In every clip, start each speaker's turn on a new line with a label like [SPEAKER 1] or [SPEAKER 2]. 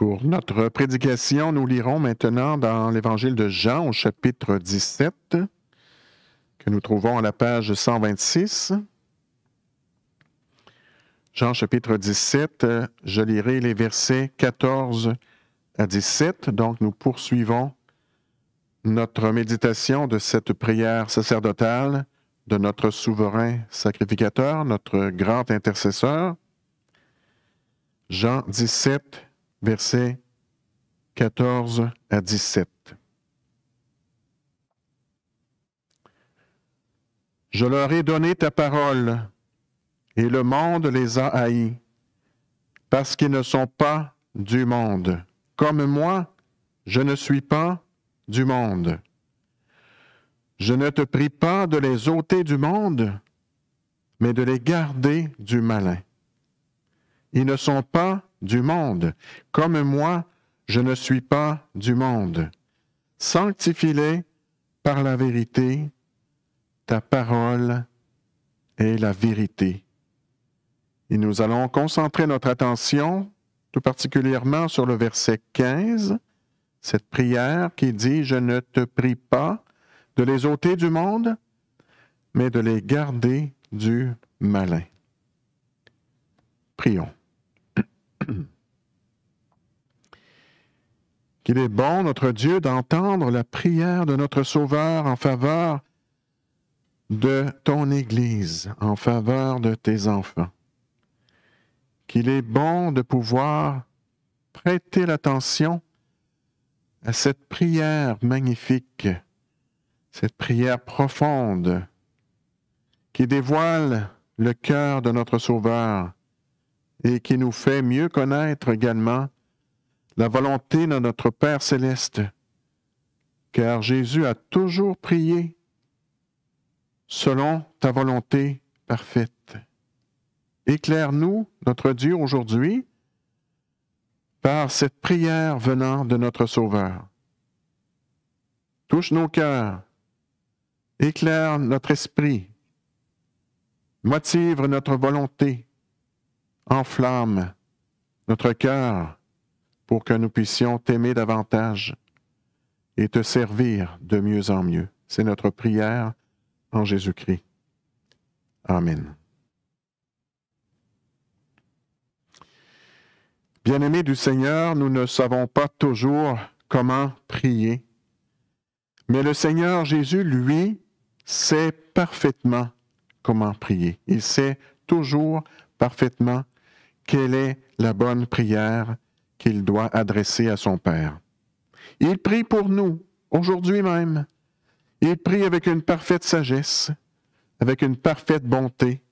[SPEAKER 1] Pour notre prédication, nous lirons maintenant dans l'Évangile de Jean au chapitre 17, que nous trouvons à la page 126. Jean chapitre 17, je lirai les versets 14 à 17, donc nous poursuivons notre méditation de cette prière sacerdotale de notre souverain sacrificateur, notre grand intercesseur. Jean 17, versets 14 à 17. Je leur ai donné ta parole, et le monde les a haïs, parce qu'ils ne sont pas du monde. Comme moi, je ne suis pas du monde. Je ne te prie pas de les ôter du monde, mais de les garder du malin. Ils ne sont pas du monde, comme moi, je ne suis pas du monde. Sanctifie-les par la vérité, ta parole est la vérité. Et nous allons concentrer notre attention tout particulièrement sur le verset 15, cette prière qui dit, Je ne te prie pas de les ôter du monde, mais de les garder du malin. Prions. qu'il est bon, notre Dieu, d'entendre la prière de notre Sauveur en faveur de ton Église, en faveur de tes enfants. Qu'il est bon de pouvoir prêter l'attention à cette prière magnifique, cette prière profonde qui dévoile le cœur de notre Sauveur et qui nous fait mieux connaître également la volonté de notre Père céleste, car Jésus a toujours prié selon ta volonté parfaite. Éclaire-nous, notre Dieu, aujourd'hui, par cette prière venant de notre Sauveur. Touche nos cœurs, éclaire notre esprit, motive notre volonté, enflamme notre cœur pour que nous puissions t'aimer davantage et te servir de mieux en mieux. C'est notre prière en Jésus-Christ. Amen. Bien-aimés du Seigneur, nous ne savons pas toujours comment prier, mais le Seigneur Jésus, lui, sait parfaitement comment prier. Il sait toujours parfaitement quelle est la bonne prière qu'il doit adresser à son Père. Il prie pour nous, aujourd'hui même. Il prie avec une parfaite sagesse, avec une parfaite bonté,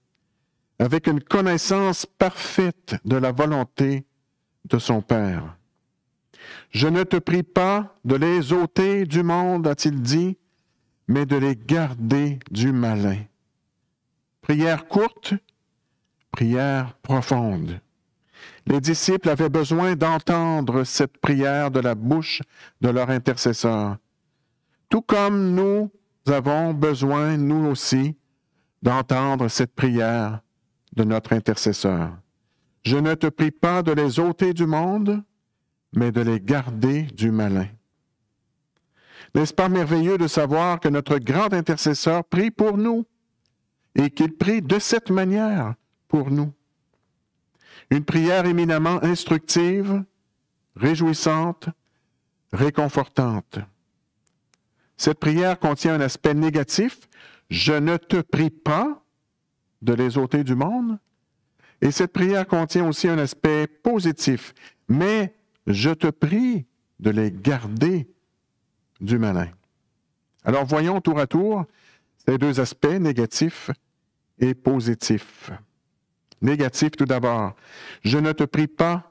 [SPEAKER 1] avec une connaissance parfaite de la volonté de son Père. Je ne te prie pas de les ôter du monde, a-t-il dit, mais de les garder du malin. Prière courte, prière profonde. Les disciples avaient besoin d'entendre cette prière de la bouche de leur intercesseur. Tout comme nous avons besoin, nous aussi, d'entendre cette prière de notre intercesseur. Je ne te prie pas de les ôter du monde, mais de les garder du malin. N'est-ce pas merveilleux de savoir que notre grand intercesseur prie pour nous et qu'il prie de cette manière pour nous? une prière éminemment instructive, réjouissante, réconfortante. Cette prière contient un aspect négatif, je ne te prie pas de les ôter du monde, et cette prière contient aussi un aspect positif, mais je te prie de les garder du malin. Alors voyons tour à tour ces deux aspects négatifs et positifs négatif tout d'abord. Je ne te prie pas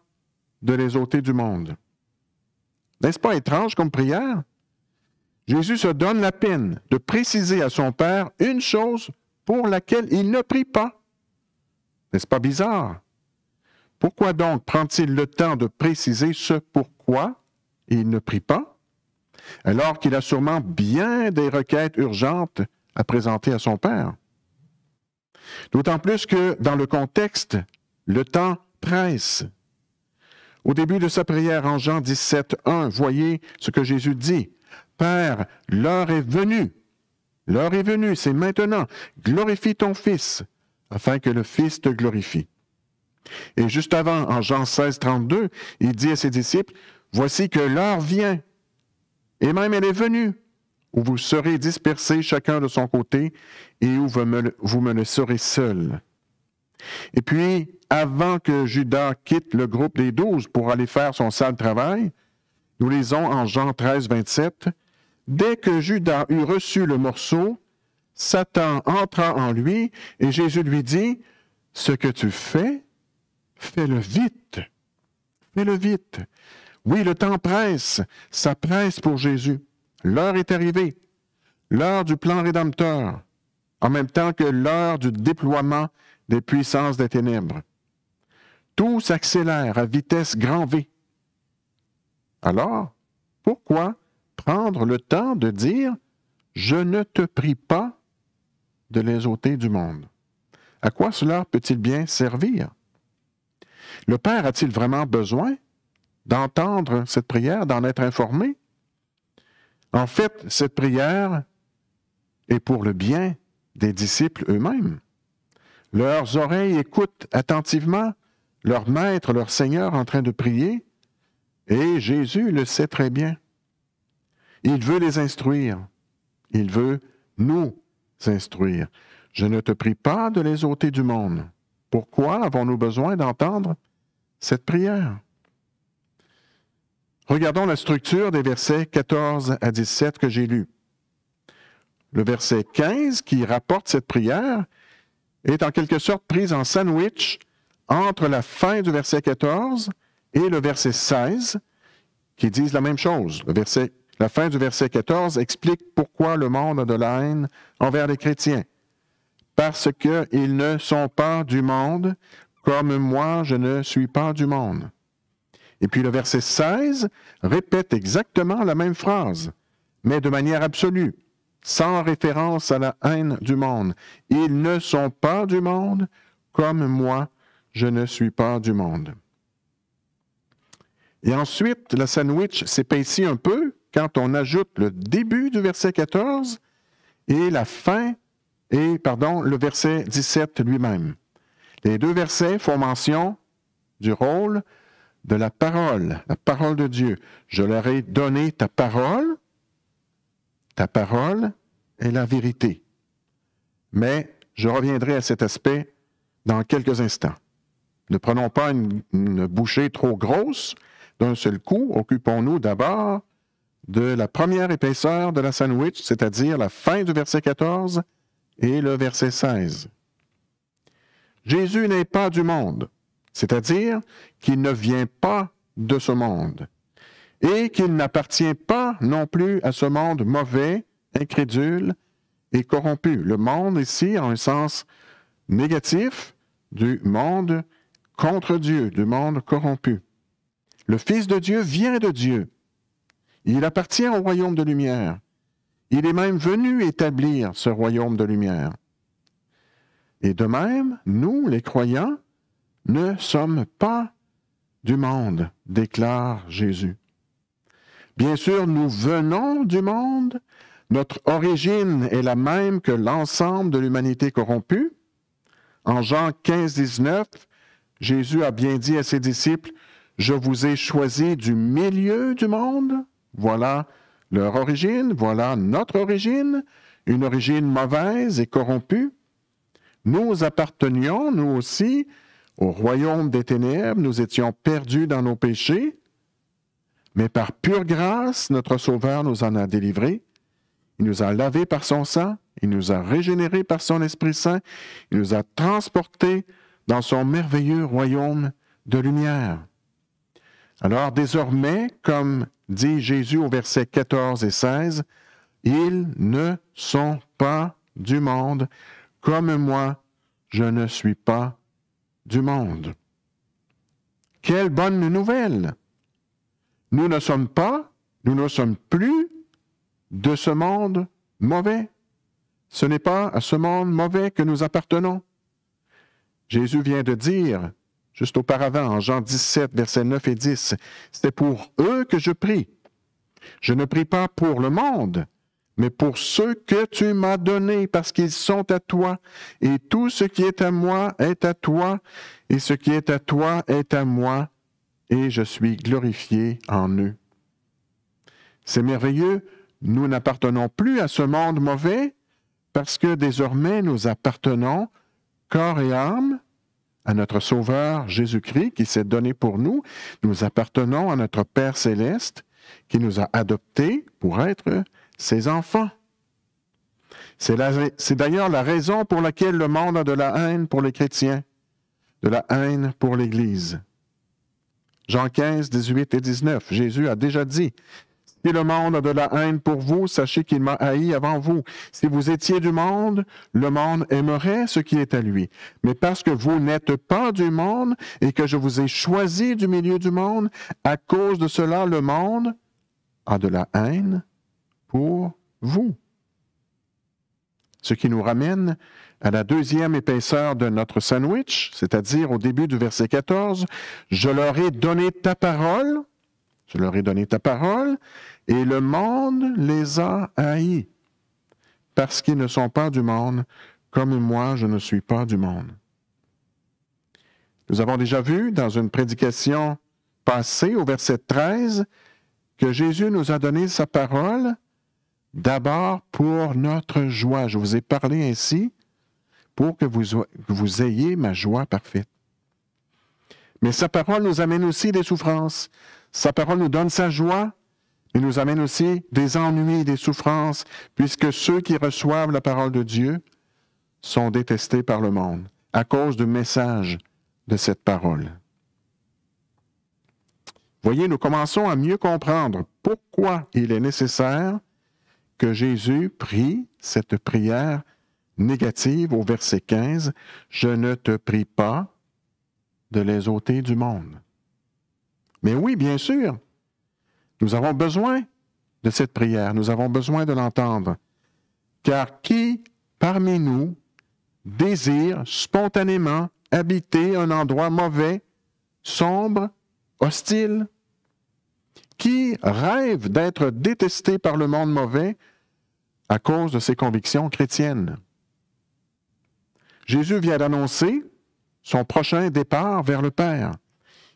[SPEAKER 1] de les ôter du monde. N'est-ce pas étrange comme prière? Jésus se donne la peine de préciser à son Père une chose pour laquelle il ne prie pas. N'est-ce pas bizarre? Pourquoi donc prend-il le temps de préciser ce pourquoi il ne prie pas, alors qu'il a sûrement bien des requêtes urgentes à présenter à son Père? D'autant plus que dans le contexte, le temps presse. Au début de sa prière en Jean 17, 1, voyez ce que Jésus dit. Père, l'heure est venue. L'heure est venue, c'est maintenant. Glorifie ton Fils, afin que le Fils te glorifie. Et juste avant, en Jean 16, 32, il dit à ses disciples, Voici que l'heure vient, et même elle est venue, où vous serez dispersés chacun de son côté et où vous me, vous me laisserez seul. Et puis, avant que Judas quitte le groupe des douze pour aller faire son sale travail, nous lisons en Jean 13, 27, Dès que Judas eut reçu le morceau, Satan entra en lui et Jésus lui dit, Ce que tu fais, fais-le vite. Fais-le vite. Oui, le temps presse. Ça presse pour Jésus. L'heure est arrivée. L'heure du plan rédempteur, en même temps que l'heure du déploiement des puissances des ténèbres. Tout s'accélère à vitesse grand V. Alors, pourquoi prendre le temps de dire Je ne te prie pas de les ôter du monde À quoi cela peut-il bien servir Le Père a-t-il vraiment besoin d'entendre cette prière, d'en être informé en fait, cette prière est pour le bien des disciples eux-mêmes. Leurs oreilles écoutent attentivement leur maître, leur Seigneur en train de prier, et Jésus le sait très bien. Il veut les instruire. Il veut nous instruire. Je ne te prie pas de les ôter du monde. Pourquoi avons-nous besoin d'entendre cette prière? Regardons la structure des versets 14 à 17 que j'ai lus. Le verset 15, qui rapporte cette prière, est en quelque sorte prise en sandwich entre la fin du verset 14 et le verset 16, qui disent la même chose. Le verset, la fin du verset 14 explique pourquoi le monde a de la haine envers les chrétiens. Parce qu'ils ne sont pas du monde, comme moi je ne suis pas du monde. Et puis le verset 16 répète exactement la même phrase, mais de manière absolue, sans référence à la haine du monde. Ils ne sont pas du monde, comme moi, je ne suis pas du monde. Et ensuite, la sandwich s'épaissit un peu quand on ajoute le début du verset 14 et la fin, et pardon, le verset 17 lui-même. Les deux versets font mention du rôle de la parole, la parole de Dieu. Je leur ai donné ta parole, ta parole est la vérité. Mais je reviendrai à cet aspect dans quelques instants. Ne prenons pas une, bouchée trop grosse d'un seul coup. Occupons-nous d'abord de la première épaisseur de la sandwich, c'est-à-dire la fin du verset 14 et le verset 16. Jésus n'est pas du monde c'est-à-dire qu'il ne vient pas de ce monde et qu'il n'appartient pas non plus à ce monde mauvais, incrédule et corrompu. Le monde ici, a un sens négatif, du monde contre Dieu, du monde corrompu. Le Fils de Dieu vient de Dieu. Il appartient au royaume de lumière. Il est même venu établir ce royaume de lumière. Et de même, nous, les croyants, ne sommes pas du monde, déclare Jésus. Bien sûr, nous venons du monde, notre origine est la même que l'ensemble de l'humanité corrompue. En Jean 15, 19, Jésus a bien dit à ses disciples, Je vous ai choisi du milieu du monde. Voilà leur origine, voilà notre origine, une origine mauvaise et corrompue. Nous appartenions, nous aussi, au royaume des ténèbres, nous étions perdus dans nos péchés, mais par pure grâce, notre Sauveur nous en a délivrés. Il nous a lavés par son sang, il nous a régénérés par son Esprit Saint, il nous a transportés dans son merveilleux royaume de lumière. Alors désormais, comme dit Jésus au verset 14 et 16, ils ne sont pas du monde, comme moi, je ne suis pas du monde. Quelle bonne nouvelle! Nous ne sommes pas, nous ne sommes plus de ce monde mauvais. Ce n'est pas à ce monde mauvais que nous appartenons. Jésus vient de dire, juste auparavant, en Jean 17, versets 9 et 10, c'est pour eux que je prie. Je ne prie pas pour le monde, mais pour ceux que tu m'as donnés, parce qu'ils sont à toi. Et tout ce qui est à moi est à toi, et ce qui est à toi est à moi, et je suis glorifié en eux. C'est merveilleux, nous n'appartenons plus à ce monde mauvais, parce que désormais nous appartenons, corps et âme, à notre Sauveur Jésus-Christ qui s'est donné pour nous. Nous appartenons à notre Père céleste qui nous a adoptés pour être ses enfants. C'est d'ailleurs la raison pour laquelle le monde a de la haine pour les chrétiens, de la haine pour l'Église. Jean 15, 18 et 19, Jésus a déjà dit, Si le monde a de la haine pour vous, sachez qu'il m'a haï avant vous. Si vous étiez du monde, le monde aimerait ce qui est à lui. Mais parce que vous n'êtes pas du monde et que je vous ai choisi du milieu du monde, à cause de cela, le monde a de la haine pour vous. Ce qui nous ramène à la deuxième épaisseur de notre sandwich, c'est-à-dire au début du verset 14, Je leur ai donné ta parole, je leur ai donné ta parole, et le monde les a haïs, parce qu'ils ne sont pas du monde, comme moi je ne suis pas du monde. Nous avons déjà vu dans une prédication passée au verset 13 que Jésus nous a donné sa parole d'abord pour notre joie. Je vous ai parlé ainsi pour que vous, ayez ma joie parfaite. Mais sa parole nous amène aussi des souffrances. Sa parole nous donne sa joie, mais nous amène aussi des ennuis, des souffrances, puisque ceux qui reçoivent la parole de Dieu sont détestés par le monde à cause du message de cette parole. Voyez, nous commençons à mieux comprendre pourquoi il est nécessaire que Jésus prie cette prière négative au verset 15, Je ne te prie pas de les ôter du monde. Mais oui, bien sûr, nous avons besoin de cette prière, nous avons besoin de l'entendre, car qui parmi nous désire spontanément habiter un endroit mauvais, sombre, hostile qui rêve d'être détesté par le monde mauvais à cause de ses convictions chrétiennes. Jésus vient d'annoncer son prochain départ vers le Père.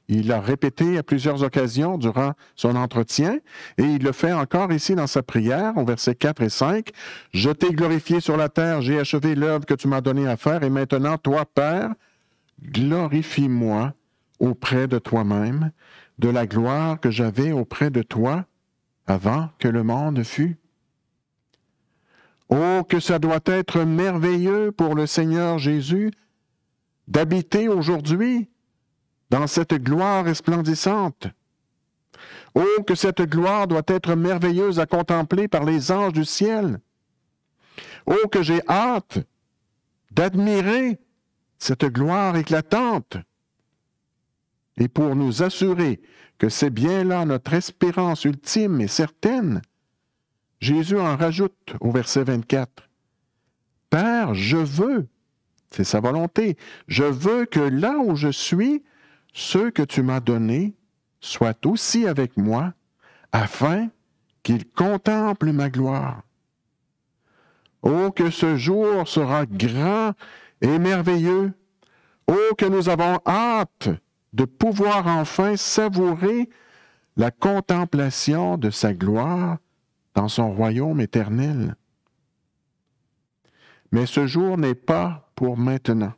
[SPEAKER 1] Il l'a répété à plusieurs occasions durant son entretien et il le fait encore ici dans sa prière au verset 4 et 5. Je t'ai glorifié sur la terre, j'ai achevé l'œuvre que tu m'as donnée à faire et maintenant, toi, Père, glorifie-moi auprès de toi-même de la gloire que j'avais auprès de toi avant que le monde fût. Oh, que ça doit être merveilleux pour le Seigneur Jésus d'habiter aujourd'hui dans cette gloire resplendissante. Oh, que cette gloire doit être merveilleuse à contempler par les anges du ciel. Oh, que j'ai hâte d'admirer cette gloire éclatante et pour nous assurer que c'est bien là notre espérance ultime et certaine, Jésus en rajoute au verset 24. Père, je veux, c'est sa volonté, je veux que là où je suis, ceux que tu m'as donnés soient aussi avec moi, afin qu'ils contemplent ma gloire. Oh, que ce jour sera grand et merveilleux. Oh, que nous avons hâte de pouvoir enfin savourer la contemplation de sa gloire dans son royaume éternel. Mais ce jour n'est pas pour maintenant,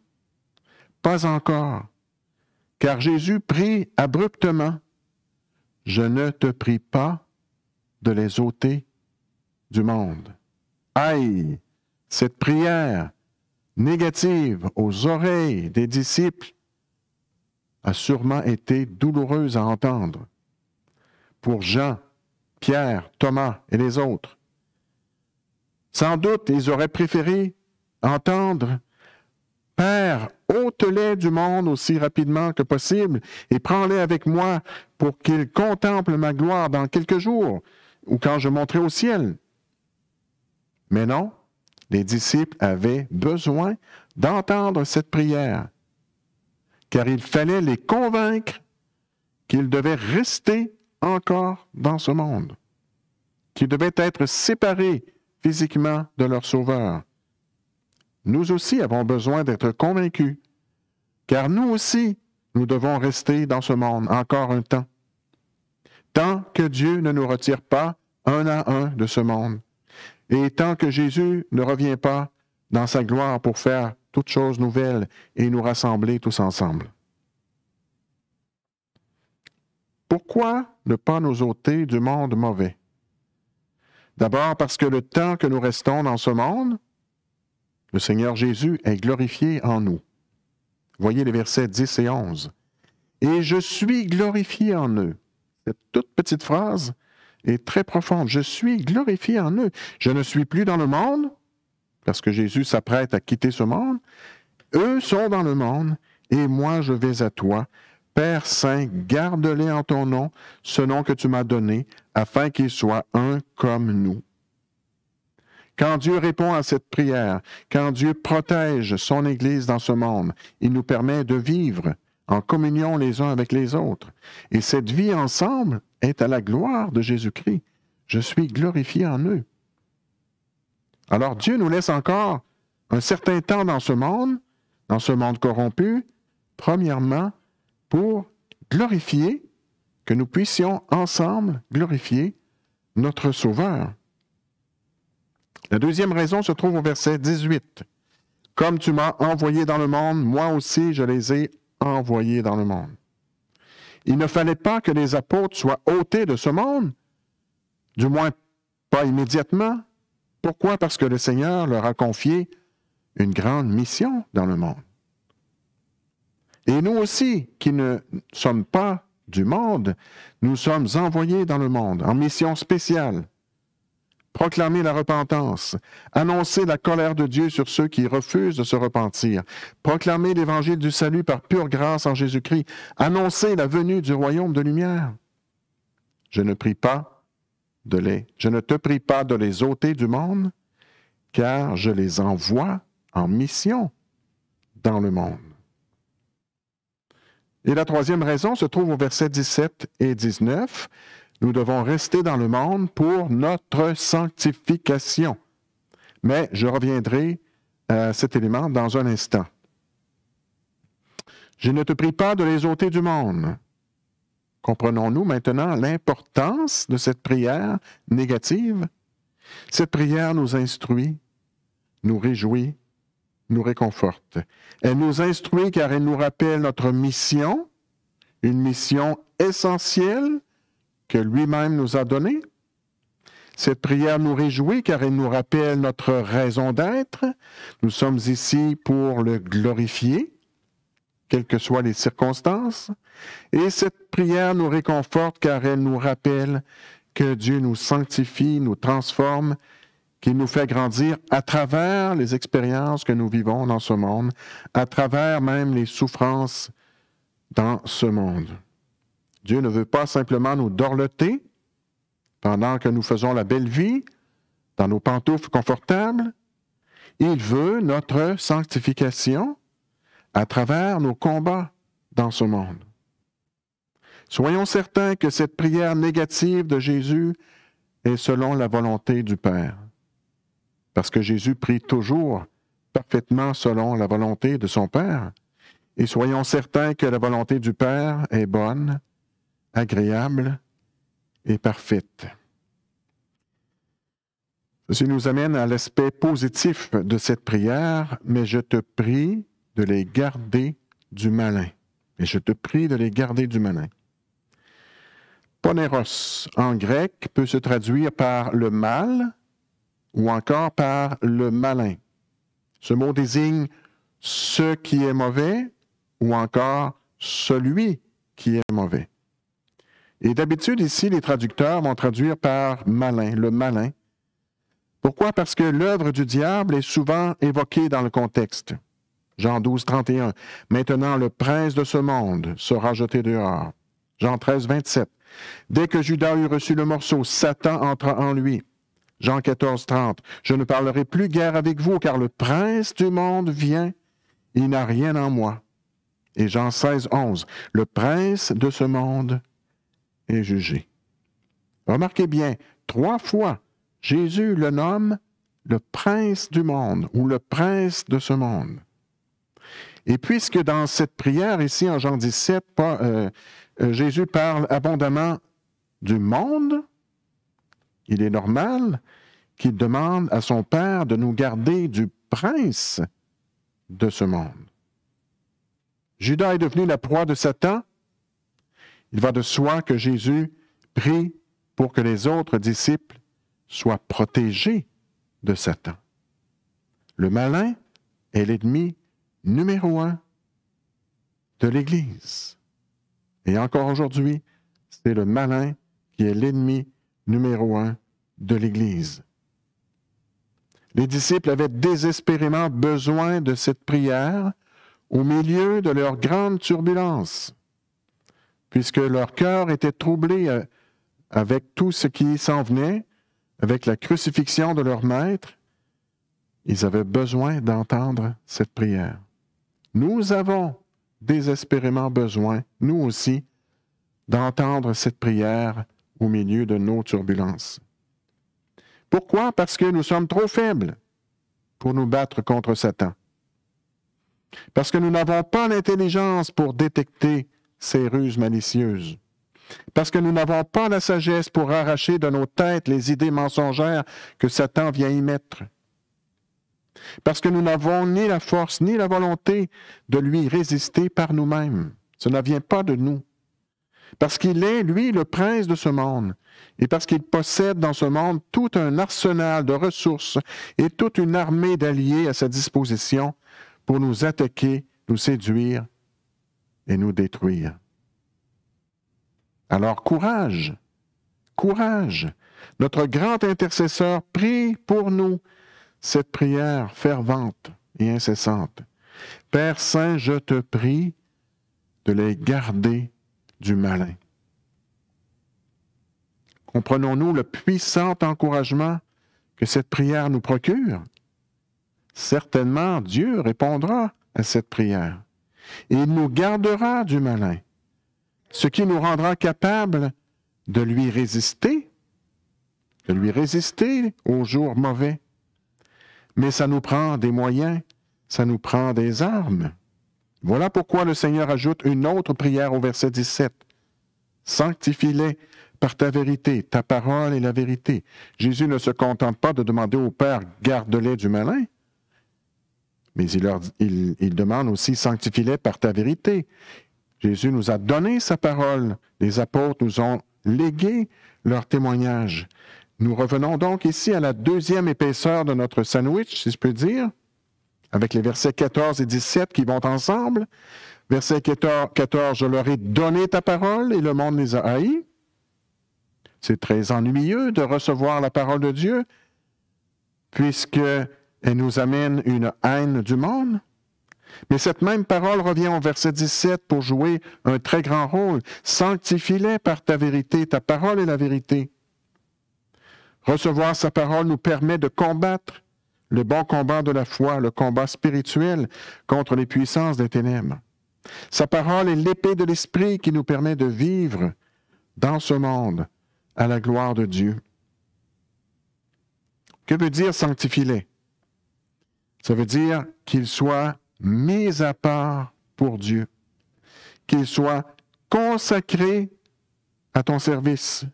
[SPEAKER 1] pas encore, car Jésus prie abruptement, Je ne te prie pas de les ôter du monde. Aïe, cette prière négative aux oreilles des disciples a sûrement été douloureuse à entendre pour Jean, Pierre, Thomas et les autres. Sans doute, ils auraient préféré entendre Père, ôte-les du monde aussi rapidement que possible et prends-les avec moi pour qu'ils contemplent ma gloire dans quelques jours ou quand je monterai au ciel. Mais non, les disciples avaient besoin d'entendre cette prière car il fallait les convaincre qu'ils devaient rester encore dans ce monde, qu'ils devaient être séparés physiquement de leur Sauveur. Nous aussi avons besoin d'être convaincus, car nous aussi, nous devons rester dans ce monde encore un temps, tant que Dieu ne nous retire pas un à un de ce monde, et tant que Jésus ne revient pas dans sa gloire pour faire toutes choses nouvelles et nous rassembler tous ensemble. Pourquoi ne pas nous ôter du monde mauvais? D'abord parce que le temps que nous restons dans ce monde, le Seigneur Jésus est glorifié en nous. Voyez les versets 10 et 11. Et je suis glorifié en eux. Cette toute petite phrase est très profonde. Je suis glorifié en eux. Je ne suis plus dans le monde, parce que Jésus s'apprête à quitter ce monde. Eux sont dans le monde, et moi je vais à toi. Père Saint, garde-les en ton nom, ce nom que tu m'as donné, afin qu'ils soient un comme nous. Quand Dieu répond à cette prière, quand Dieu protège son Église dans ce monde, il nous permet de vivre en communion les uns avec les autres. Et cette vie ensemble est à la gloire de Jésus-Christ. Je suis glorifié en eux. Alors Dieu nous laisse encore un certain temps dans ce monde, dans ce monde corrompu, premièrement, pour glorifier, que nous puissions ensemble glorifier notre Sauveur. La deuxième raison se trouve au verset 18. Comme tu m'as envoyé dans le monde, moi aussi je les ai envoyés dans le monde. Il ne fallait pas que les apôtres soient ôtés de ce monde, du moins pas immédiatement, pourquoi? Parce que le Seigneur leur a confié une grande mission dans le monde. Et nous aussi, qui ne sommes pas du monde, nous sommes envoyés dans le monde en mission spéciale. Proclamer la repentance, annoncer la colère de Dieu sur ceux qui refusent de se repentir, proclamer l'évangile du salut par pure grâce en Jésus-Christ, annoncer la venue du royaume de lumière. Je ne prie pas je ne te prie pas de les ôter du monde, car je les envoie en mission dans le monde. Et la troisième raison se trouve au verset 17 et 19. Nous devons rester dans le monde pour notre sanctification. Mais je reviendrai à cet élément dans un instant. Je ne te prie pas de les ôter du monde, Comprenons-nous maintenant l'importance de cette prière négative? Cette prière nous instruit, nous réjouit, nous réconforte. Elle nous instruit car elle nous rappelle notre mission, une mission essentielle que lui-même nous a donnée. Cette prière nous réjouit car elle nous rappelle notre raison d'être. Nous sommes ici pour le glorifier, quelles que soient les circonstances. Et cette prière nous réconforte car elle nous rappelle que Dieu nous sanctifie, nous transforme, qu'il nous fait grandir à travers les expériences que nous vivons dans ce monde, à travers même les souffrances dans ce monde. Dieu ne veut pas simplement nous dorloter pendant que nous faisons la belle vie, dans nos pantoufles confortables. Il veut notre sanctification, à travers nos combats dans ce monde. Soyons certains que cette prière négative de Jésus est selon la volonté du Père, parce que Jésus prie toujours parfaitement selon la volonté de son Père, et soyons certains que la volonté du Père est bonne, agréable et parfaite. Ceci nous amène à l'aspect positif de cette prière, mais je te prie de les garder du malin. Et je te prie de les garder du malin. Poneros en grec peut se traduire par le mal ou encore par le malin. Ce mot désigne ce qui est mauvais ou encore celui qui est mauvais. Et d'habitude, ici, les traducteurs vont traduire par malin, le malin. Pourquoi? Parce que l'œuvre du diable est souvent évoquée dans le contexte. Jean 12, 31. Maintenant, le prince de ce monde sera jeté dehors. Jean 13, 27. Dès que Judas eut reçu le morceau, Satan entra en lui. Jean 14, 30. Je ne parlerai plus guère avec vous, car le prince du monde vient, il n'a rien en moi. Et Jean 16, 11. Le prince de ce monde est jugé. Remarquez bien, trois fois, Jésus le nomme le prince du monde ou le prince de ce monde. Et puisque dans cette prière, ici en Jean 17, euh, euh, Jésus parle abondamment du monde, il est normal qu'il demande à son Père de nous garder du prince de ce monde. Judas est devenu la proie de Satan. Il va de soi que Jésus prie pour que les autres disciples soient protégés de Satan. Le malin est l'ennemi numéro un de l'Église. Et encore aujourd'hui, c'est le malin qui est l'ennemi numéro un de l'Église. Les disciples avaient désespérément besoin de cette prière au milieu de leur grande turbulence, puisque leur cœur était troublé euh, avec tout ce qui s'en venait, avec la crucifixion de leur maître. Ils avaient besoin d'entendre cette prière. Nous avons désespérément besoin, nous aussi, d'entendre cette prière au milieu de nos turbulences. Pourquoi? Parce que nous sommes trop faibles pour nous battre contre Satan. Parce que nous n'avons pas l'intelligence pour détecter ses ruses malicieuses. Parce que nous n'avons pas la sagesse pour arracher de nos têtes les idées mensongères que Satan vient y mettre parce que nous n'avons ni la force ni la volonté de lui résister par nous-mêmes. Ce ne vient pas de nous. Parce qu'il est, lui, le prince de ce monde, et parce qu'il possède dans ce monde tout un arsenal de ressources et toute une armée d'alliés à sa disposition pour nous attaquer, nous séduire et nous détruire. Alors courage, courage. Notre grand intercesseur prie pour nous cette prière fervente et incessante. Père Saint, je te prie de les garder du malin. Comprenons-nous le puissant encouragement que cette prière nous procure? Certainement, Dieu répondra à cette prière. il nous gardera du malin, ce qui nous rendra capables de lui résister, de lui résister aux jours mauvais mais ça nous prend des moyens, ça nous prend des armes. Voilà pourquoi le Seigneur ajoute une autre prière au verset 17. Sanctifie-les par ta vérité, ta parole est la vérité. Jésus ne se contente pas de demander au Père, garde-les du malin, mais il, demande aussi, sanctifie-les par ta vérité. Jésus nous a donné sa parole. Les apôtres nous ont légué leur témoignage. Nous revenons donc ici à la deuxième épaisseur de notre sandwich, si je peux dire, avec les versets 14 et 17 qui vont ensemble. Verset 14, je leur ai donné ta parole et le monde les a haïs. C'est très ennuyeux de recevoir la parole de Dieu, puisqu'elle nous amène une haine du monde. Mais cette même parole revient au verset 17 pour jouer un très grand rôle. Sanctifie-les par ta vérité, ta parole est la vérité. Recevoir sa parole nous permet de combattre le bon combat de la foi, le combat spirituel contre les puissances des ténèbres. Sa parole est l'épée de l'esprit qui nous permet de vivre dans ce monde à la gloire de Dieu. Que veut dire sanctifier Ça veut dire qu'ils soient mis à part pour Dieu, qu'ils soient consacrés à ton service,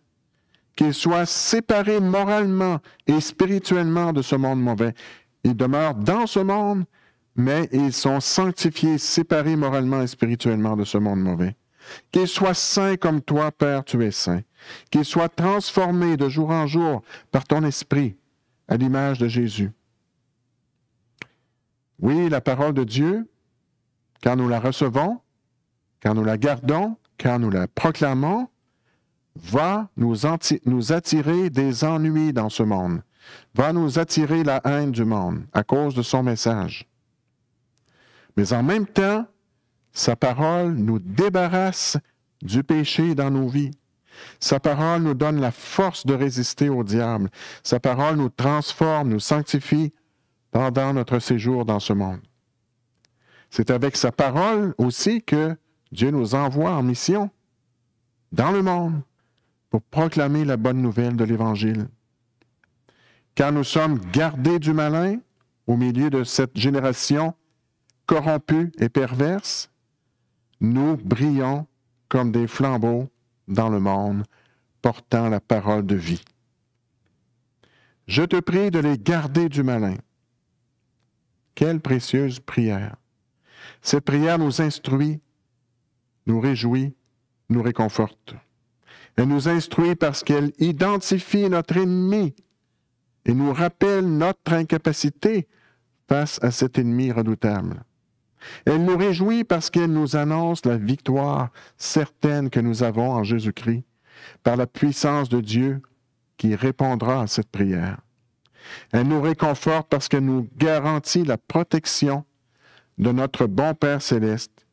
[SPEAKER 1] Qu'ils soient séparés moralement et spirituellement de ce monde mauvais. Ils demeurent dans ce monde, mais ils sont sanctifiés, séparés moralement et spirituellement de ce monde mauvais. Qu'ils soient saints comme toi, Père, tu es saint. Qu'ils soient transformés de jour en jour par ton esprit à l'image de Jésus. Oui, la parole de Dieu, quand nous la recevons, quand nous la gardons, quand nous la proclamons, va nous, attirer des ennuis dans ce monde, va nous attirer la haine du monde à cause de son message. Mais en même temps, sa parole nous débarrasse du péché dans nos vies. Sa parole nous donne la force de résister au diable. Sa parole nous transforme, nous sanctifie pendant notre séjour dans ce monde. C'est avec sa parole aussi que Dieu nous envoie en mission dans le monde pour proclamer la bonne nouvelle de l'Évangile. Car nous sommes gardés du malin au milieu de cette génération corrompue et perverse. Nous brillons comme des flambeaux dans le monde, portant la parole de vie. Je te prie de les garder du malin. Quelle précieuse prière. Cette prière nous instruit, nous réjouit, nous réconforte. Elle nous instruit parce qu'elle identifie notre ennemi et nous rappelle notre incapacité face à cet ennemi redoutable. Elle nous réjouit parce qu'elle nous annonce la victoire certaine que nous avons en Jésus-Christ par la puissance de Dieu qui répondra à cette prière. Elle nous réconforte parce qu'elle nous garantit la protection de notre bon Père céleste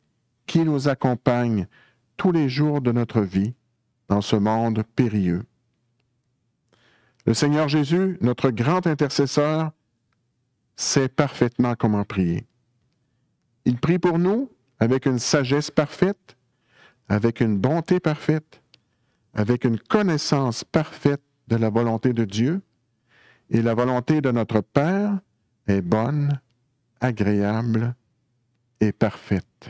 [SPEAKER 1] qui nous accompagne tous les jours de notre vie dans ce monde périlleux. Le Seigneur Jésus, notre grand intercesseur, sait parfaitement comment prier. Il prie pour nous avec une sagesse parfaite, avec une bonté parfaite, avec une connaissance parfaite de la volonté de Dieu, et la volonté de notre Père est bonne, agréable et parfaite.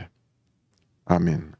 [SPEAKER 1] Amen.